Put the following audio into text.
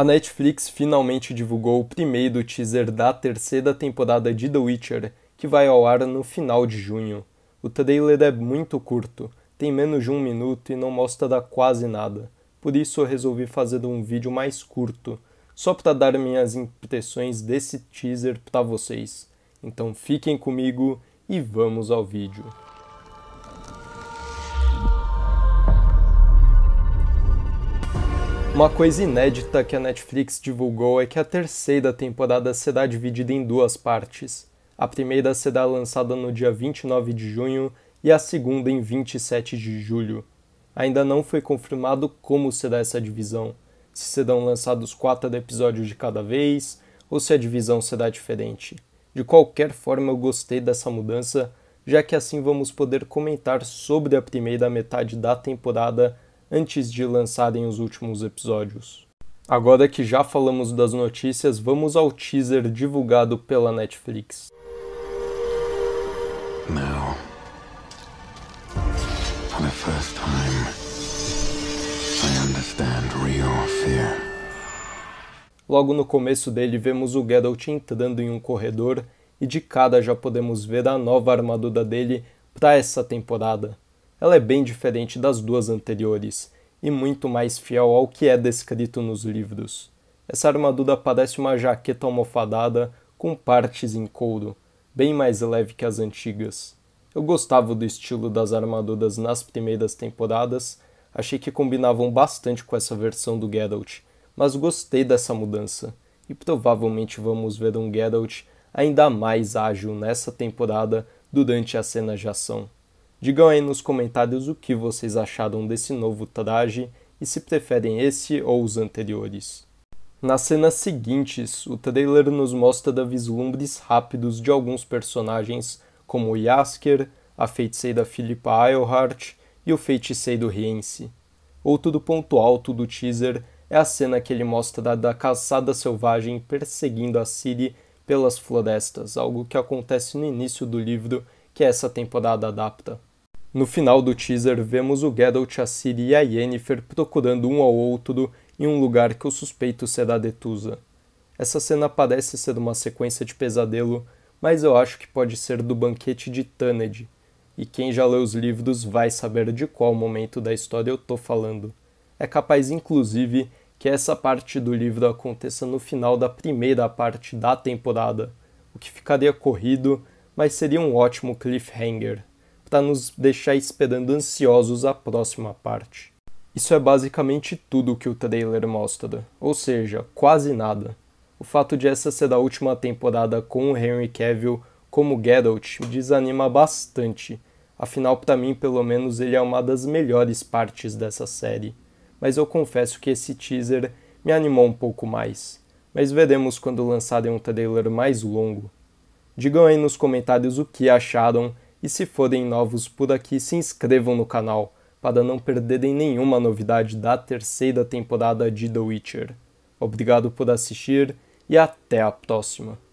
A Netflix finalmente divulgou o primeiro teaser da terceira temporada de The Witcher, que vai ao ar no final de junho. O trailer é muito curto, tem menos de um minuto e não mostra quase nada. Por isso eu resolvi fazer um vídeo mais curto, só para dar minhas impressões desse teaser para vocês. Então fiquem comigo e vamos ao vídeo. Uma coisa inédita que a Netflix divulgou é que a terceira temporada será dividida em duas partes. A primeira será lançada no dia 29 de junho e a segunda em 27 de julho. Ainda não foi confirmado como será essa divisão, se serão lançados quatro episódios de cada vez ou se a divisão será diferente. De qualquer forma, eu gostei dessa mudança, já que assim vamos poder comentar sobre a primeira metade da temporada antes de lançarem os últimos episódios. Agora que já falamos das notícias, vamos ao teaser divulgado pela Netflix. Now, for the first time, I understand real fear. Logo no começo dele, vemos o Geralt entrando em um corredor e de cada já podemos ver a nova armadura dele para essa temporada ela é bem diferente das duas anteriores e muito mais fiel ao que é descrito nos livros. Essa armadura parece uma jaqueta almofadada com partes em couro, bem mais leve que as antigas. Eu gostava do estilo das armaduras nas primeiras temporadas, achei que combinavam bastante com essa versão do Geralt, mas gostei dessa mudança, e provavelmente vamos ver um Geralt ainda mais ágil nessa temporada durante as cenas de ação. Digam aí nos comentários o que vocês acharam desse novo traje e se preferem esse ou os anteriores. Nas cenas seguintes, o trailer nos mostra vislumbres rápidos de alguns personagens, como Yasker, a feiticeira Philippa Eilhart e o feiticeiro Riense. Outro ponto alto do teaser é a cena que ele mostra da caçada selvagem perseguindo a Ciri pelas florestas, algo que acontece no início do livro que é essa temporada adapta. No final do teaser, vemos o Geralt, a Ciri e a Yennefer procurando um ao outro em um lugar que o suspeito será Detusa. Essa cena parece ser uma sequência de pesadelo, mas eu acho que pode ser do banquete de Tanned, e quem já leu os livros vai saber de qual momento da história eu tô falando. É capaz, inclusive, que essa parte do livro aconteça no final da primeira parte da temporada, o que ficaria corrido, mas seria um ótimo cliffhanger para nos deixar esperando ansiosos a próxima parte. Isso é basicamente tudo que o trailer mostra, ou seja, quase nada. O fato de essa ser a última temporada com o Henry Cavill como Geralt me desanima bastante. Afinal, para mim, pelo menos, ele é uma das melhores partes dessa série. Mas eu confesso que esse teaser me animou um pouco mais. Mas veremos quando lançarem um trailer mais longo. Digam aí nos comentários o que acharam e se forem novos por aqui, se inscrevam no canal para não perderem nenhuma novidade da terceira temporada de The Witcher. Obrigado por assistir e até a próxima!